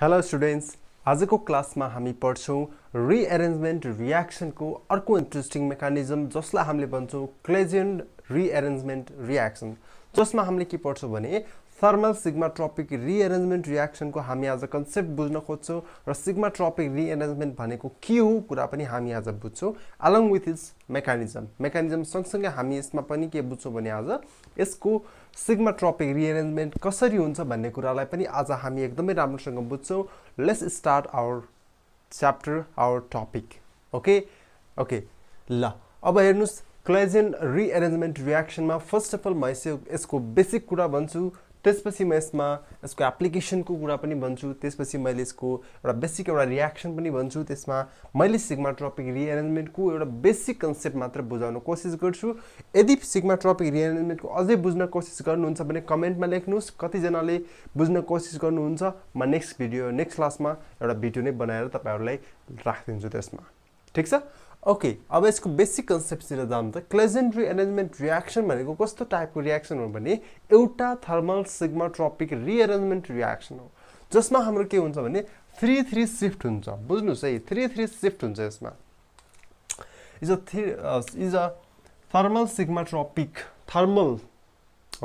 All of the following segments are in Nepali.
हेलो स्टुडेन्ट्स आजको क्लासमा हामी पढ्छौँ रिएरेन्जमेन्ट रियाक्सनको अर्को इन्ट्रेस्टिङ मेकानिजम जसलाई हामीले भन्छौँ क्लेजेन्ड रिएरेन्जमेन्ट रियाक्सन जसमा हामीले के पढ्छौँ भने थर्मल सिग्मा ट्रपिक रिएरेन्जमेन्ट रियाक्सनको हामी आज कन्सेप्ट बुझ्न खोज्छौँ र सिग्मा ट्रपिक रिएरेन्जमेन्ट भनेको के हो कुरा पनि हामी आज बुझ्छौँ along with its mechanism mechanism सँगसँगै हामी यसमा पनि के बुझ्छौँ भने आज यसको सिग्मा ट्रपिक रिएरेन्जमेन्ट कसरी हुन्छ भन्ने कुरालाई पनि आज हामी एकदमै राम्रोसँग बुझ्छौँ let's start our chapter our topic okay okay ल अब हेर्नुहोस् क्लाइजेन रिएरेन्जमेन्ट रियाक्सनमा फर्स्ट अफ अल म यसको बेसिक कुरा भन्छु त्यसपछि म यसमा यसको एप्लिकेसनको कुरा पनि भन्छु त्यसपछि मैले यसको एउटा बेसिक एउटा रियाक्सन पनि भन्छु त्यसमा मैले सिग्मा ट्रपिक रिएरेन्जमेन्टको एउटा बेसिक कन्सेप्ट मात्र बुझाउन कोसिस गर्छु यदि सिग्मा ट्रपिक रिएरेन्जमेन्टको अझै बुझ्न कोसिस गर्नुहुन्छ भने कमेन्टमा लेख्नुहोस् कतिजनाले बुझ्न कोसिस गर्नुहुन्छ म नेक्स्ट भिडियो नेक्स्ट क्लासमा एउटा भिडियो नै बनाएर तपाईँहरूलाई राखिदिन्छु त्यसमा ठिक छ ओके अब यसको बेसिक कन्सेप्टतिर जाउँ त क्लेजेन्ड्री एरेन्जमेन्ट रियाक्सन भनेको कस्तो टाइपको रियाक्सन हो भने एउटा thermal sigmatropic rearrangement reaction हो जसमा हाम्रो के हुन्छ भने थ्री थ्री सिफ्ट हुन्छ बुझ्नुहोस् है थ्री थ्री सिफ्ट हुन्छ यसमा is a three is a thermal sigmatropic thermal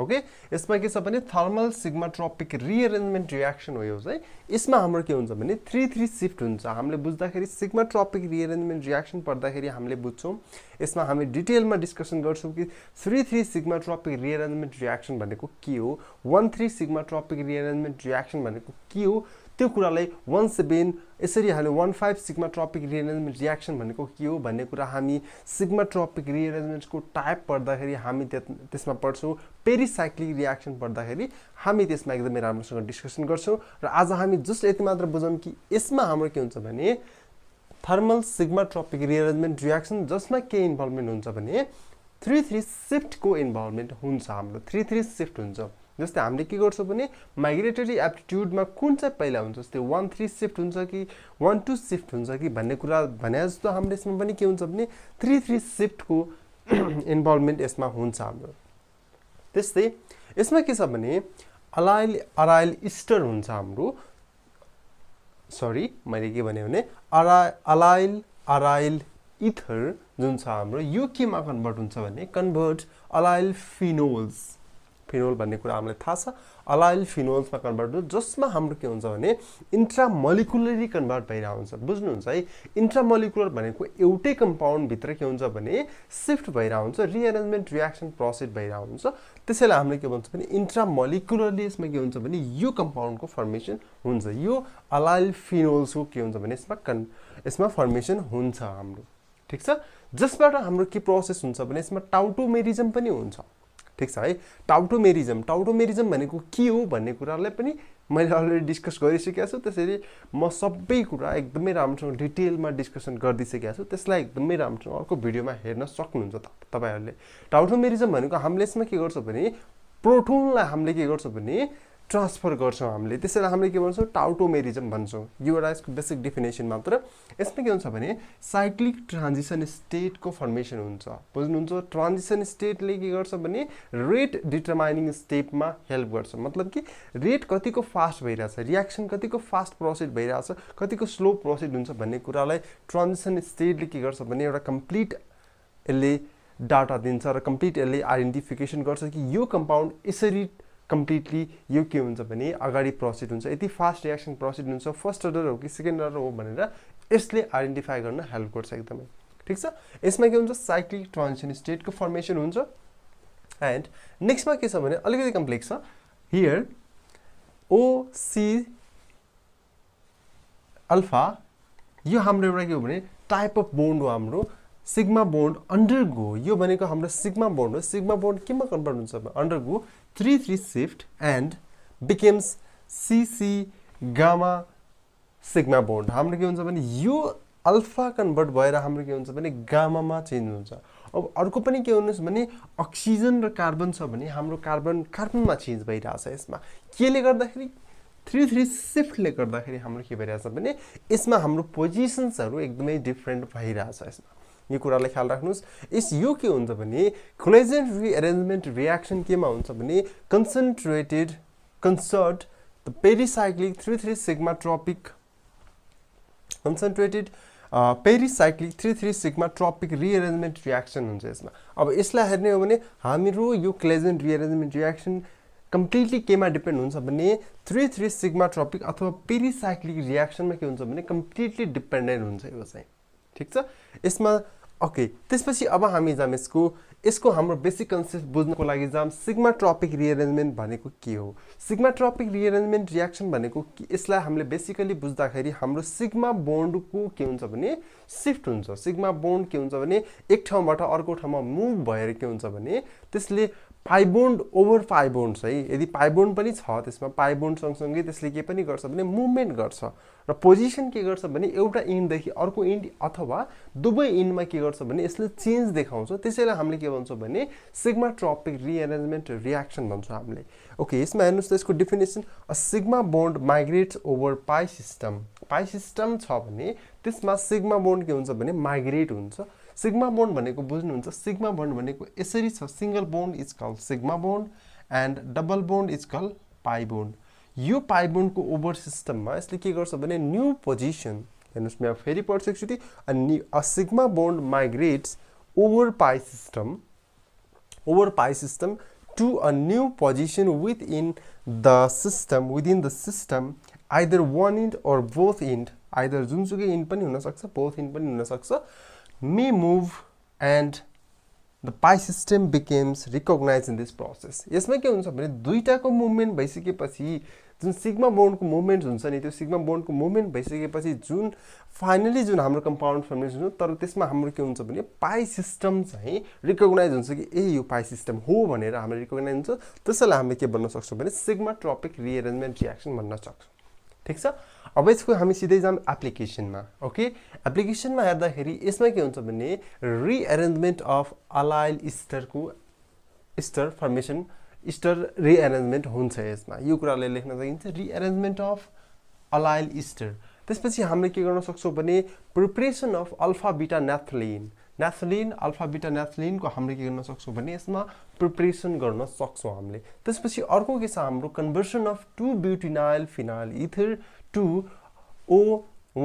okay यसमा के छ भने थर्मल सिग्माट्रोपिक रिएरेन्जमेन्ट रियाक्सन हो यो चाहिँ यसमा हाम्रो के हुन्छ भने थ्री थ्री सिफ्ट हुन्छ हामीले बुझ्दाखेरि सिग्माट्रोपिक रिएरेन्जमेन्ट रियाक्सन पढ्दाखेरि हामीले बुझ्छौँ यसमा हामी डिटेलमा डिस्कसन गर्छौँ कि three three sigmatropic rearrangement reaction भनेको के हो one three sigmatropic rearrangement reaction भनेको के हो त्यो कुरालाई वान सेभेन यसरी हामीले one five sigmatropic rearrangement reaction भनेको के हो भन्ने कुरा हामी सिग्मा ट्रपिक रिएरेन्जमेन्टको टाइप पढ्दाखेरि हामी त्यसमा पढ्छौँ पेरिसाइक्लिक रियाक्सन पढ्दाखेरि हामी त्यसमा एकदमै राम्रोसँग डिस्कसन गर्छौँ र आज हामी जस्ट यति मात्र बुझौँ कि यसमा हाम्रो के हुन्छ भने thermal sigmatropic rearrangement reaction जसमा के इन्भल्भमेन्ट हुन्छ भने थ्री थ्री सिफ्टको इन्भल्भमेन्ट हुन्छ हाम्रो थ्री थ्री सिफ्ट हुन्छ जस्तै हामीले के गर्छौँ भने माइग्रेटरी एप्टिट्युडमा कुन चाहिँ पहिला हुन्छ जस्तै वान थ्री सिफ्ट हुन्छ कि वान टू सिफ्ट हुन्छ कि भन्ने कुरा भने जस्तो हाम्रो यसमा पनि के हुन्छ भने थ्री थ्री सिफ्टको इन्भल्भमेन्ट यसमा हुन्छ हाम्रो त्यस्तै यसमा के छ भने अलाइल अराइल इस्टर हुन्छ हाम्रो सरी मैले के भने अरा अलाइल अराइल इथर जुन छ हाम्रो यो केमा कन्भर्ट हुन्छ भने कन्भर्ट अलाइल फिनोल्स फिनोल भन्ने कुरा हामीलाई थाहा छ अलाइल फिनोल्समा कन्भर्ट हुन्छ जसमा हाम्रो के हुन्छ भने इन्ट्रामलिकुलरी कन्भर्ट भइरहेको हुन्छ बुझ्नुहुन्छ है इन्ट्रामलिकुलर भनेको एउटै कम्पाउन्डभित्र के हुन्छ भने सिफ्ट भइरहेको हुन्छ रिएरेन्जमेन्ट रियाक्सन प्रोसेस भइरहेको हुन्छ त्यसैलाई हामीले के भन्छ भने इन्ट्रामलिकुलरली यसमा के हुन्छ भने यो कम्पाउन्डको फर्मेसन हुन्छ यो अलाइल फिनोल्सको के हुन्छ भने यसमा कन् यसमा फर्मेसन हुन्छ हाम्रो ठिक छ जसबाट हाम्रो के प्रोसेस हुन्छ भने यसमा टाउटोमेरिजम पनि हुन्छ ठिक छ है टाउटोमेरिजम टाउटोमेरिजम भनेको के हो भन्ने कुरालाई पनि मैले अलरेडी डिस्कस गरिसकेको छु त्यसरी म सबै कुरा एकदमै राम्रोसँग डिटेलमा डिस्कसन गरिदिइसकेको छु त्यसलाई एकदमै राम्रोसँग अर्को भिडियोमा हेर्न सक्नुहुन्छ त तपाईँहरूले टाउटोमेरिजम भनेको हामीले यसमा के गर्छौँ भने प्रोटोनलाई हामीले के गर्छौँ भने ट्रान्सफर गर्छौँ हामीले त्यसैलाई हामीले के भन्छौँ टाउटोमेरिजम भन्छौँ यो एउटा यसको बेसिक डेफिनेसन मात्र यसमा के हुन्छ भने साइक्लिक ट्रान्जिसन स्टेटको फर्मेसन हुन्छ बुझ्नुहुन्छ ट्रान्जिसन स्टेटले के गर्छ भने रेट डिटर्माइनिङ स्टेपमा हेल्प गर्छ मतलब कि रेट कतिको फास्ट भइरहेछ रियाक्सन कतिको फास्ट प्रोसेस भइरहेछ कतिको स्लो प्रोसेस हुन्छ भन्ने कुरालाई ट्रान्जिसन स्टेटले के गर्छ भने एउटा कम्प्लिट यसले डाटा दिन्छ र कम्प्लिट यसले आइडेन्टिफिकेसन गर्छ कि यो कम्पाउन्ड यसरी कम्प्लिटली यो के हुन्छ भने अगाडि प्रोसिड हुन्छ यति फास्ट रियाक्सन प्रोसिड हुन्छ फर्स्ट अर्डर हो कि सेकेन्ड अर्डर हो भनेर यसले आइडेन्टिफाई गर्न हेल्प गर्छ एकदमै ठिक छ यसमा के हुन्छ साइक्लिक ट्रान्जिसन स्टेटको फर्मेसन हुन्छ एन्ड नेक्स्टमा के छ भने अलिकति कम्प्लेक्स छ हियर ओसी अल्फा यो हाम्रो एउटा के हो भने टाइप अफ बोन्ड हो हाम्रो सिग्मा बोन्ड अन्डर गो यो भनेको हाम्रो सिग्मा बोन्ड हो सिग्मा बोन्ड केमा कन्भर्ट हुन्छ undergo three three shift and becomes C C gamma sigma bond हाम्रो के हुन्छ भने यो अल्फा कन्भर्ट भएर हाम्रो के हुन्छ भने गामामा चेन्ज हुन्छ अब अर्को पनि के हुनुहोस् भने अक्सिजन र कार्बन छ भने हाम्रो कार्बन कार्बनमा चेन्ज भइरहेछ यसमा केले गर्दाखेरि थ्री थ्री सिफ्टले गर्दाखेरि हाम्रो के भइरहेछ भने यसमा हाम्रो पोजिसन्सहरू एकदमै डिफ्रेन्ट भइरहेछ यसमा यो कुरालाई ख्याल राख्नुहोस् यस यो के हुन्छ भने क्लेजेन्ट रिएरेन्जमेन्ट रियाक्सन केमा हुन्छ भने concentrated concert the pericyclic three three sigmatropic concentrated pericyclic three three sigmatropic rearrangement reaction हुन्छ यसमा अब यसलाई हेर्ने हो भने हाम्रो यो क्लेजेन्ट रिएरेन्जमेन्ट रियाक्सन कम्प्लिटली केमा डिपेन्ड हुन्छ भने थ्री थ्री सिग्मा ट्रपिक अथवा पेरिसाइक्लिक रियाक्सनमा के हुन्छ भने कम्प्लिटली डिपेन्डेन्ट हुन्छ यो चाहिँ ठिक छ यसमा ओके त्यसपछि अब हामी जाम यसको यसको हाम्रो बेसिक कन्सेप्ट बुझ्नको लागि जाम सिग्मा ट्रपिक रिएरेन्जमेन्ट भनेको के हो सिग्मा ट्रपिक रिएरेन्जमेन्ट रियाक्सन भनेको यसलाई हामीले बेसिकली बुझ्दाखेरि हाम्रो सिग्मा बोन्डको के हुन्छ भने सिफ्ट हुन्छ सिग्मा बोन्ड के हुन्छ भने एक ठाउँबाट अर्को ठाउँमा मुभ भएर के हुन्छ भने त्यसले पाइबोन्ड ओभर पाइबोन्ड्स है यदि पाइबोन्ड पनि छ त्यसमा पाइबोन्ड सँगसँगै त्यसले के पनि गर्छ भने मुभमेन्ट गर्छ र पोजिसन के गर्छ भने एउटा इन्डदेखि अर्को इन्ड अथवा दुवै इन्डमा के गर्छ भने यसले चेन्ज देखाउँछ त्यसैले हामीले के भन्छौँ भने सिग्मा ट्रपिक रिएरेन्जमेन्ट रियाक्सन भन्छौँ हामीले ओके यसमा हेर्नुहोस् त यसको definition a sigma bond migrate over pi system pi system छ भने त्यसमा सिग्मा बोन्ड के हुन्छ भने माइग्रेट हुन्छ सिग्मा बोन्ड भनेको बुझ्नुहुन्छ सिग्मा बोन्ड भनेको यसरी छ single bond is call sigma bond and double bond is call pi bond यो पाइ बोन्डको ओभर सिस्टममा यसले के गर्छ भने न्यू पोजिसन हेर्नुहोस् म फेरि पढ्छु एकचोटि अनि a sigma bond migrates over pi system over pi system to a new position within the system in the system either one end or both end either जुनसुकै इन्ड पनि हुनसक्छ बोथ इन्ड पनि हुनसक्छ may move and the pi system becomes recognize in this process यसमा के हुन्छ भने दुइटाको मुभमेन्ट भइसकेपछि जुन सिग्मा बोन्डको मुभमेन्ट हुन्छ नि त्यो सिग्मा बोन्डको मुभमेन्ट भइसकेपछि जुन फाइनली जुन हाम्रो कम्पाउन्ड फर्मेसन हो तर त्यसमा हाम्रो के हुन्छ भने पाइ सिस्टम चाहिँ रिकग्नाइज हुन्छ कि ए यो पाइ सिस्टम हो भनेर हाम्रो रिकगनाइज हुन्छ त्यसैलाई हामीले के भन्न सक्छौँ भने सिग्मा ट्रपिक रिएरेन्जमेन्ट रियाक्सन भन्न सक्छौँ ठिक छ अब यसको हामी सिधै जाम एप्लिकेसनमा ओके एप्लिकेसनमा हेर्दाखेरि यसमा के हुन्छ भने रिएरेन्जमेन्ट अफ अलाइल इस्टरको इस्टर फर्मेसन इस्टर रिएरेन्जमेन्ट हुन्छ यसमा यो कुरालाई लेख्न सकिन्छ रिएरेन्जमेन्ट अफ अलाइल इस्टर त्यसपछि हामीले के गर्न सक्छौँ भने preparation of alpha beta naphthalene naphthalene alpha beta नेथलिनको हामीले के गर्न सक्छौँ भने यसमा प्रिपरेसन गर्न सक्छौँ हामीले त्यसपछि अर्को के छ हाम्रो conversion of two butenyl phenyl ether to O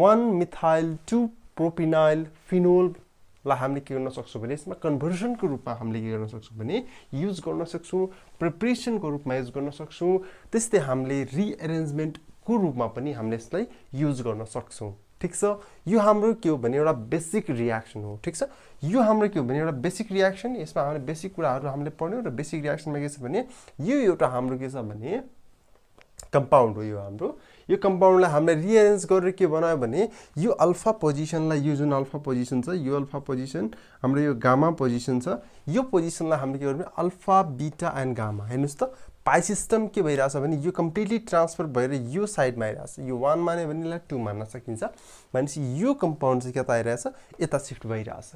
one methyl two propenyl फिनोललाई हामीले के गर्न सक्छौँ भने यसमा कन्भर्सनको रूपमा हामीले के गर्न सक्छौँ भने युज गर्न सक्छौँ प्रिपरेसनको रूपमा युज गर्न सक्छौँ त्यस्तै हामीले रिएरेन्जमेन्टको रूपमा पनि हामीले यसलाई युज गर्न सक्छौँ ठिक छ यो हाम्रो के हो भने एउटा बेसिक रियाक्सन हो ठिक छ यो हाम्रो के हो भने एउटा बेसिक रियाक्सन यसमा हामीले बेसिक कुराहरू हामीले पढ्यौँ र बेसिक रियाक्सनमा के छ भने यो एउटा हाम्रो के छ भने कम्पाउन्ड हो यो हाम्रो यो कम्पाउन्डलाई हामीले रिएरेन्ज गरेर के बनायो भने यो अल्फा पोजिसनलाई यो जुन अल्फा पोजिसन छ यो अल्फा पोजिसन हाम्रो यो गामा पोजिसन छ यो पोजिसनलाई हामीले के गर्यो भने अल्फा बिटा एन्ड गामा हेर्नुहोस् त पाइ सिस्टम के भइरहेछ भने यो कम्प्लिटली ट्रान्सफर भएर यो साइडमा आइरहेछ यो वान मान्यो भने यसलाई टू मान्न सकिन्छ भनेपछि यो कम्पाउन्ड चाहिँ कता आइरहेछ यता सिफ्ट भइरहेछ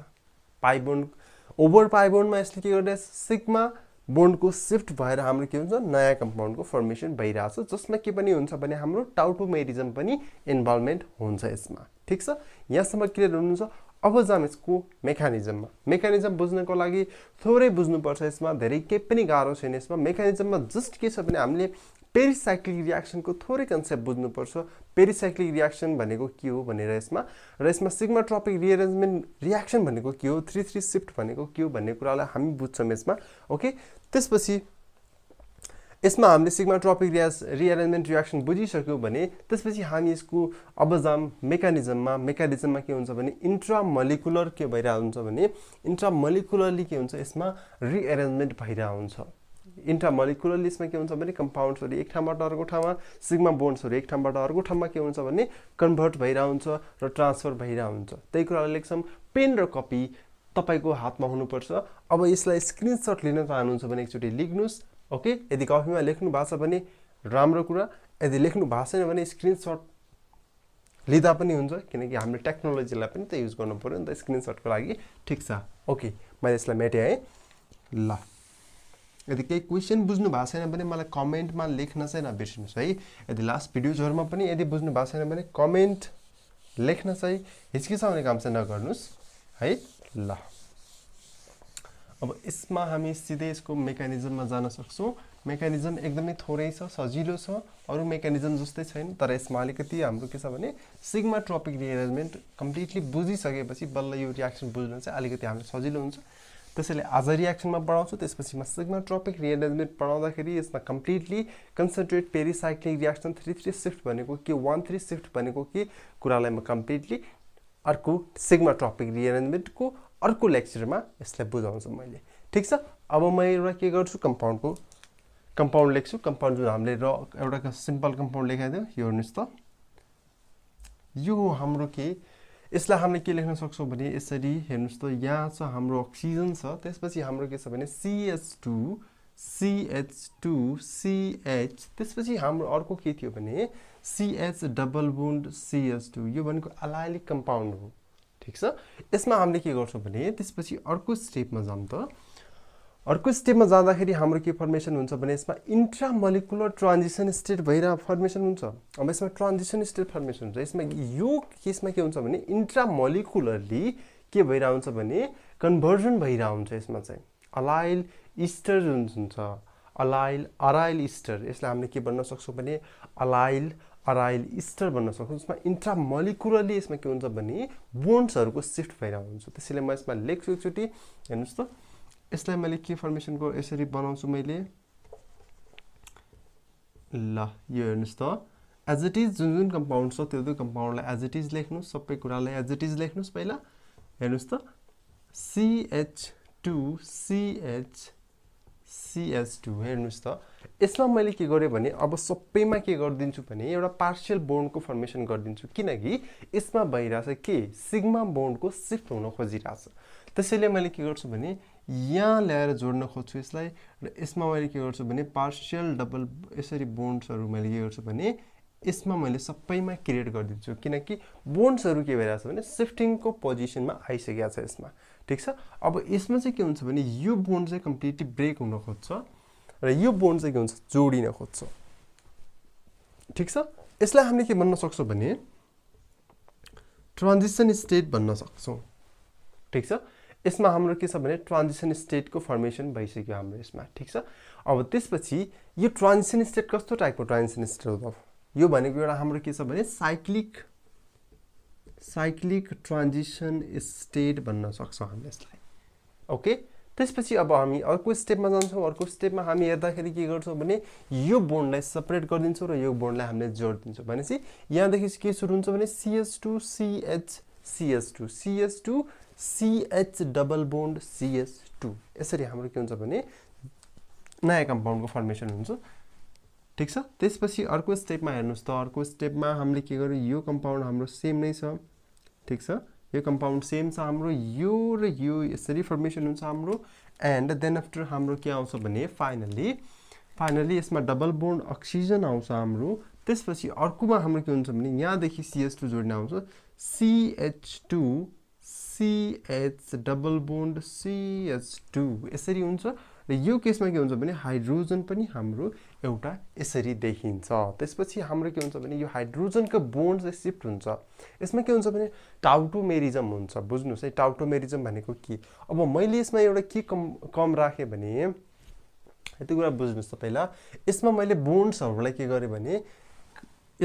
पाइबोन्ड ओभर पाइबोन्डमा यसले के गरिरहेछ सिक्मा बोन्डको सिफ्ट भएर हाम्रो के हुन्छ नयाँ कम्पाउन्डको फर्मेसन भइरहेछ जसमा के पनि हुन्छ भने हाम्रो टाउटोमेरिजम पनि इन्भल्भमेन्ट हुन्छ यसमा ठिक छ यहाँसम्म क्लियर हुनुहुन्छ अब जाम यसको मेकानिजममा मेकानिजम बुझ्नको लागि थोरै बुझ्नुपर्छ यसमा धेरै केही पनि गाह्रो छैन यसमा मेकानिजममा जस्ट के छ भने हामीले पेरिसाइक्लिक रियाक्सनको थोरै कन्सेप्ट बुझ्नुपर्छ पेरिसाइक्लिक रियाक्सन भनेको के हो भनेर यसमा र यसमा सिग्मा ट्रपिक रिएरेन्जमेन्ट रियाक्सन भनेको के हो थ्री थ्री सिफ्ट भनेको के हो भन्ने कुरालाई हामी बुझ्छौँ यसमा ओके त्यसपछि यसमा हामीले ट्रपिक रियाज रिएरेन्जमेन्ट रियाक्सन बुझिसक्यौँ भने त्यसपछि हामी यसको अबजाम मेकानिजममा मेकानिजममा के हुन्छ भने इन्ट्रामलिकुलर के भइरहेको हुन्छ भने इन्ट्रामलिकुलरली के हुन्छ यसमा रिएरेन्जमेन्ट भइरहेको हुन्छ इन्ट्रामलिकुलरली यसमा के हुन्छ भने कम्पाउन्ड्सहरू एक ठाउँबाट अर्को ठाउँमा सिग्मा बोन्ड्सहरू एक ठाउँबाट अर्को ठाउँमा के हुन्छ भने कन्भर्ट भइरहेको हुन्छ र ट्रान्सफर भइरहेको हुन्छ त्यही कुरालाई लेख्छौँ पेन र कपी तपाईँको हातमा हुनुपर्छ अब यसलाई स्क्रिनसट लिन चाहनुहुन्छ भने एकचोटि लेख्नुहोस् ओके यदि कपीमा लेख्नु भएको छ भने राम्रो कुरा यदि लेख्नु भएको छैन भने स्क्रिनसट लिँदा पनि हुन्छ किनकि हामीले टेक्नोलोजीलाई पनि त युज गर्नु पऱ्यो नि त स्क्रिनसटको लागि ठिक छ ओके मैले यसलाई है ल यदि केही क्वेसन बुझ्नु भएको छैन भने मलाई कमेन्टमा लेख्न चाहिँ नबिर्सिनुहोस् है यदि लास्ट भिडियोजहरूमा पनि यदि बुझ्नु भएको छैन भने कमेन्ट लेख्न चाहिँ हिचकिचाउने काम चाहिँ नगर्नुहोस् है ल अब यसमा हामी सिधै यसको मेकानिजममा जान सक्छौँ मेकानिजम एकदमै थोरै छ सजिलो छ अरू मेकानिजम जस्तै छैन तर यसमा अलिकति हाम्रो के छ भने सिग्मा ट्रपिक रिएरेन्जमेन्ट कम्प्लिटली बुझिसकेपछि बल्ल यो रियाक्सन बुझ्न चाहिँ अलिकति हामीलाई सजिलो हुन्छ त्यसैले आज रियाक्सनमा बढाउँछु त्यसपछि म सिग्मा ट्रपिक रिएरेन्जमेन्ट पढाउँदाखेरि यसमा completely concentrate pericyclic reaction three three shift भनेको के वान थ्री सिफ्ट भनेको के कुरालाई म कम्प्लिटली अर्को सिग्मा टपिक रिएरेन्जमेन्टको अर्को लेक्चरमा यसलाई बुझाउँछु मैले ठिक छ अब म एउटा के गर्छु कम्पाउन्डको कम्पाउन्ड लेख्छु कम्पाउन्ड जुन हामीले र एउटा सिम्पल कम्पाउन्ड लेखाइ दियो यो हेर्नुहोस् त यो हाम्रो के यसलाई हामीले के लेख्न सक्छौँ भने यसरी हेर्नुहोस् त यहाँ छ हाम्रो अक्सिजन छ त्यसपछि हाम्रो के छ भने CH two CH two CH त्यसपछि हाम्रो अर्को के थियो भने CH double bond CH two यो भनेको अलाइलिक कम्पाउन्ड हो ठिक छ यसमा हामीले के गर्छौँ भने त्यसपछि अर्को स्टेपमा जाउँ त अर्को स्टेपमा जाँदाखेरि हाम्रो के फर्मेसन हुन्छ भने यसमा इन्ट्रामलिकुलर ट्रान्जिसन स्टेट भएर फर्मेसन हुन्छ अब यसमा ट्रान्जिसन स्टेट फर्मेसन हुन्छ यसमा यो केसमा के हुन्छ भने इन्ट्रामलिकुलरली के भइरहन्छ भने कन्भर्जन भइरहन्छ यसमा चाहिँ अलाइल इस्टर जुन हुन्छ अलाइल अराइल इस्टर यसलाई हामीले के भन्न सक्छौँ भने अलाइल अराइल इस्टर भन्न सक्छौँ यसमा इन्ट्रामलिकुलरली यसमा के हुन्छ भने बोन्ड्सहरूको सिफ्ट भएर हुन्छ त्यसैले म यसमा लेख्छु एकचोटि हेर्नुहोस् त यसलाई मैले के फर्मेसनको यसरी बनाउँछु मैले ल यो हेर्नुहोस् त एज इट इज जुन जुन कम्पाउन्ड छ त्यो त्यो कम्पाउन्डलाई एज इट इज लेख्नुहोस् सबै कुरालाई एज इट इज लेख्नुहोस् पहिला हेर्नुहोस् त CH two CH CH two हेर्नुहोस् त यसमा मैले के गरेँ भने अब सबैमा के गरिदिन्छु भने एउटा पार्सियल बोन्डको फर्मेसन गरिदिन्छु किनकि यसमा भइरहेछ के सिग्मा बोन्डको सिफ्ट हुन खोजिरहेछ त्यसैले मैले के गर्छु भने यहाँ ल्याएर जोड्न खोज्छु यसलाई र यसमा मैले के गर्छु भने पार्सियल डबल यसरी बोन्ड्सहरू मैले के गर्छु भने यसमा मैले सबैमा क्रिएट गरिदिन्छु किनकि बोन्ड्सहरू के भइरहेछ भने सिफ्टिङको पोजिसनमा आइसकेको छ यसमा ठिक छ अब यसमा चाहिँ के हुन्छ भने यो बोन्ड चाहिँ कम्प्लिटली ब्रेक हुन खोज्छ र यो बोन्ड चाहिँ के हुन्छ जोडिन खोज्छ ठिक छ यसलाई हामीले के भन्न सक्छौँ भने ट्रान्जिसन स्टेट भन्न सक्छौँ ठिक छ यसमा हाम्रो के छ भने ट्रान्जिसन स्टेटको फर्मेसन भइसक्यो हाम्रो यसमा ठिक छ अब त्यसपछि यो ट्रान्जिसन स्टेट कस्तो टाइपको ट्रान्जिसन स्टेट हो यो भनेको एउटा हाम्रो के छ भने साइक्लिक साइक्लिक ट्रान्जिसन स्टेट भन्न सक्छौँ हामी यसलाई ओके त्यसपछि अब हामी अर्को स्टेपमा जान्छौँ अर्को स्टेपमा हामी हेर्दाखेरि के गर्छौँ भने यो बोन्डलाई सेपरेट गरिदिन्छौँ र यो बोन्डलाई हामीले जोडिदिन्छौँ भनेपछि यहाँदेखि के सुरु हुन्छ भने CH two CH CH two CS two CH double bond CH two यसरी हाम्रो के हुन्छ भने नयाँ कम्पाउन्डको फर्मेसन हुन्छ ठिक छ त्यसपछि अर्को स्टेपमा हेर्नुहोस् त अर्को स्टेपमा हामीले के गर्यो यो कम्पाउन्ड हाम्रो सेम नै छ ठिक छ यो कम्पाउन्ड सेम छ हाम्रो यो र यो यसरी फर्मेसन हुन्छ हाम्रो एन्ड देन आफ्टर हाम्रो के आउँछ भने फाइनल्ली फाइनल्ली यसमा डबल बोन्ड अक्सिजन आउँछ हाम्रो त्यसपछि अर्कोमा हाम्रो के हुन्छ भने यहाँदेखि सिएच टू जोड्ने आउँछ CH two CH double bond CH two यसरी हुन्छ र यो केसमा के हुन्छ भने हाइड्रोजन पनि हाम्रो एउटा यसरी देखिन्छ त्यसपछि हाम्रो के हुन्छ भने यो हाइड्रोजनको बोन्ड चाहिँ सिफ्ट हुन्छ यसमा के हुन्छ भने टाउटोमेरिजम हुन्छ बुझ्नुहोस् है टाउटोमेरिजम भनेको के अब मैले यसमा एउटा के कम कम राखेँ भने यति कुरा बुझ्नुहोस् त पहिला यसमा मैले बोन्ड्सहरूलाई के गरेँ भने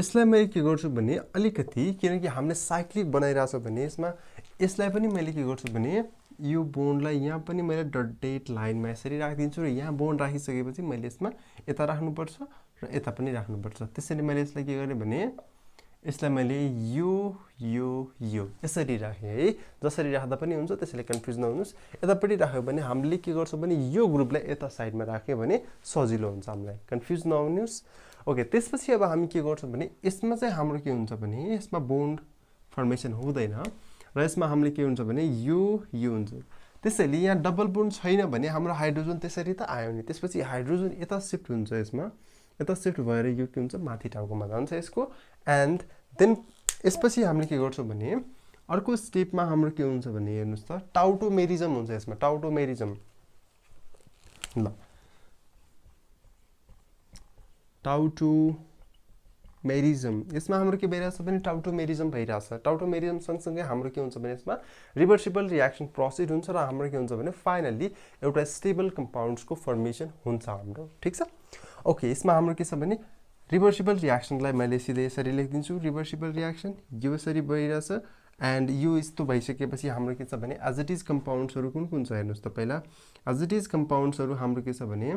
यसलाई मैले के गर्छु भने अलिकति किनकि हामीले साइक्लिक बनाइरहेको छ भने यसमा यसलाई पनि मैले के गर्छु भने यो बोन्डलाई यहाँ पनि मैले डेट लाइनमा यसरी राखिदिन्छु र यहाँ बोन्ड राखिसकेपछि मैले यसमा यता राख्नुपर्छ र यता पनि राख्नुपर्छ त्यसरी मैले यसलाई के गरेँ भने यसलाई मैले यो यो यो यसरी राखेँ है जसरी राख्दा पनि हुन्छ त्यसैले कन्फ्युज नहुनुहोस् यतापट्टि राख्यो भने हामीले के गर्छौँ भने यो ग्रुपलाई यता साइडमा राख्यो भने सजिलो हुन्छ हामीलाई कन्फ्युज नहुनुहोस् ओके त्यसपछि अब हामी के गर्छौँ भने यसमा चाहिँ हाम्रो के हुन्छ भने यसमा बोन्ड फर्मेसन हुँदैन र यसमा हामीले के हुन्छ भने यु यु हुन्छ त्यसैले यहाँ डबल बोन्ड छैन भने हाम्रो हाइड्रोजन त्यसरी त आयो नि त्यसपछि हाइड्रोजन यता सिफ्ट हुन्छ यसमा यता सिफ्ट भएर यो के हुन्छ माथि टाउकोमा जान्छ यसको एन्ड देन यसपछि हामीले के गर्छौँ भने अर्को स्टेपमा हाम्रो के हुन्छ भने हेर्नुहोस् त टाउटो मेरिजम हुन्छ यसमा टाउटो मेरिजम ल टाउटो मेरिजम यसमा हाम्रो के भइरहेछ भने टाउटोमेरिजम भइरहेछ टाउटोमेरिजम सँगसँगै हाम्रो के हुन्छ भने यसमा रिभर्सिबल रियाक्सन प्रोसिड हुन्छ र हाम्रो के हुन्छ भने फाइनल्ली एउटा स्टेबल कम्पाउन्ड्सको फर्मेसन हुन्छ हाम्रो ठिक छ ओके यसमा हाम्रो के छ भने रिभर्सिबल रियाक्सनलाई मैले सिधै यसरी लेखिदिन्छु रिभर्सिबल रियाक्सन यो यसरी भइरहेछ एन्ड यो यस्तो भइसकेपछि हाम्रो के छ भने एज इट इज कम्पाउन्ड्सहरू कुन कुन छ हेर्नुहोस् त पहिला एज इट इज कम्पाउन्ड्सहरू हाम्रो के छ भने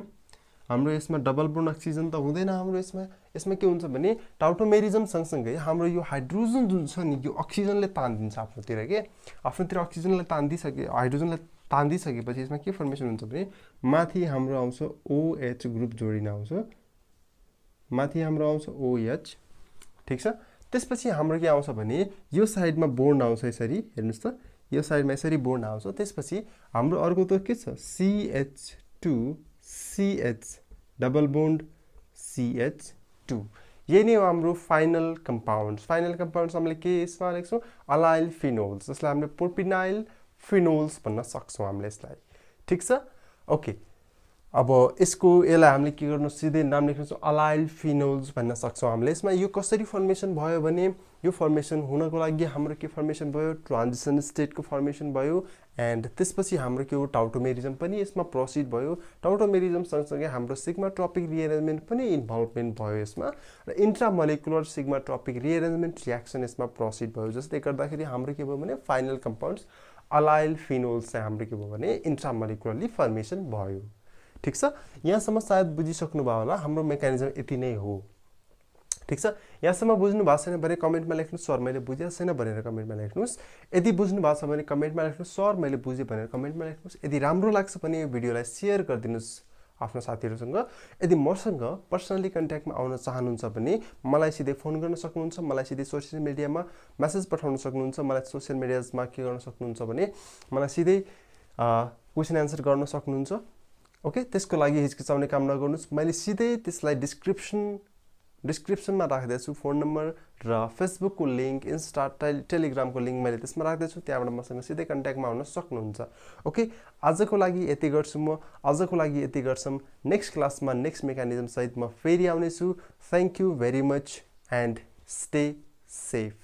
हाम्रो यसमा डबल बोन अक्सिजन त हुँदैन हाम्रो यसमा यसमा के हुन्छ भने टाउटोमेरिजम सँगसँगै हाम्रो यो हाइड्रोजन जुन छ नि यो अक्सिजनले तानिदिन्छ आफ्नोतिर के आफ्नोतिर अक्सिजनलाई तानिदिइसके हाइड्रोजनलाई तानिदिइसकेपछि यसमा के फर्मेसन हुन्छ भने माथि हाम्रो आउँछ ओएच ग्रुप जोडिन आउँछ माथि हाम्रो आउँछ ओएच ठिक छ त्यसपछि हाम्रो के आउँछ भने यो साइडमा बोन्ड आउँछ यसरी हेर्नुहोस् त यो साइडमा यसरी बोन्ड आउँछ त्यसपछि हाम्रो अर्को त के छ CH two CH double bond CH2 यही नै हो हाम्रो फाइनल कम्पाउन्ड्स फाइनल कम्पाउन्ड्स हामीले के यसमा लेख्छौँ अलाइल फिनोल्स जसलाई हामीले पोर्पिनाइल फिनोल्स भन्न सक्छौँ हामीले यसलाई ठिक छ ओके अब यसको यसलाई हामीले के गर्नु सिधै नाम लेख्न सक्छौँ अलाइल फिनोल्स भन्न सक्छौँ हामीले यसमा यो कसरी फर्मेसन भयो भने यो फर्मेसन हुनको लागि हाम्रो के फर्मेसन भयो ट्रान्जिसन स्टेटको फर्मेसन भयो एन्ड त्यसपछि हाम्रो के हो टाउटोमेरिजम पनि यसमा प्रोसिड भयो टाउटोमेरिजम सँगसँगै हाम्रो सिग्मा ट्रपिक रिएरेन्जमेन्ट पनि इन्भल्भमेन्ट भयो यसमा र intramolecular sigmatropic rearrangement reaction यसमा प्रोसिड भयो जसले गर्दाखेरि हाम्रो के भयो भने फाइनल कम्पाउन्ड्स अलाइल फिनोल्स चाहिँ हाम्रो के भयो भने इन्ट्रामलिकुलरली फर्मेसन भयो ठिक छ यहाँसम्म सायद बुझिसक्नुभयो होला हाम्रो मेकानिजम यति नै हो ठिक छ यहाँसम्म बुझ्नु भएको छैन भने कमेन्टमा लेख्नु सर मैले बुझेको छैन भनेर कमेन्टमा लेख्नुहोस् यदि बुझ्नु भएको छ भने कमेन्टमा लेख्नुहोस् सर मैले बुझेँ भनेर कमेन्टमा लेख्नुहोस् यदि राम्रो लाग्छ भने यो भिडियोलाई सेयर गरिदिनुहोस् आफ्नो साथीहरूसँग यदि मसँग पर्सनली कन्ट्याक्टमा आउन चाहनुहुन्छ भने मलाई सिधै फोन गर्न सक्नुहुन्छ मलाई सिधै सोसियल मिडियामा मेसेज पठाउन सक्नुहुन्छ मलाई सोसियल मिडियामा के गर्न सक्नुहुन्छ भने मलाई सिधै क्वेसन एन्सर गर्न सक्नुहुन्छ ओके त्यसको लागि हिचकिचाउने काम नगर्नुहोस् मैले सिधै त्यसलाई डिस्क्रिप्सन डिस्क्रिप्सनमा राख्दैछु फोन नम्बर र फेसबुकको लिङ्क इन्स्टा टेल टेलिग्रामको लिङ्क मैले त्यसमा राख्दैछु त्यहाँबाट मसँग सिधै कन्ट्याक्टमा आउन सक्नुहुन्छ ओके आजको लागि यति गर्छु म आजको लागि यति गर्छौँ नेक्स्ट क्लासमा नेक्स्ट मेकानिजमसहित म फेरि आउनेछु thank you very much and stay safe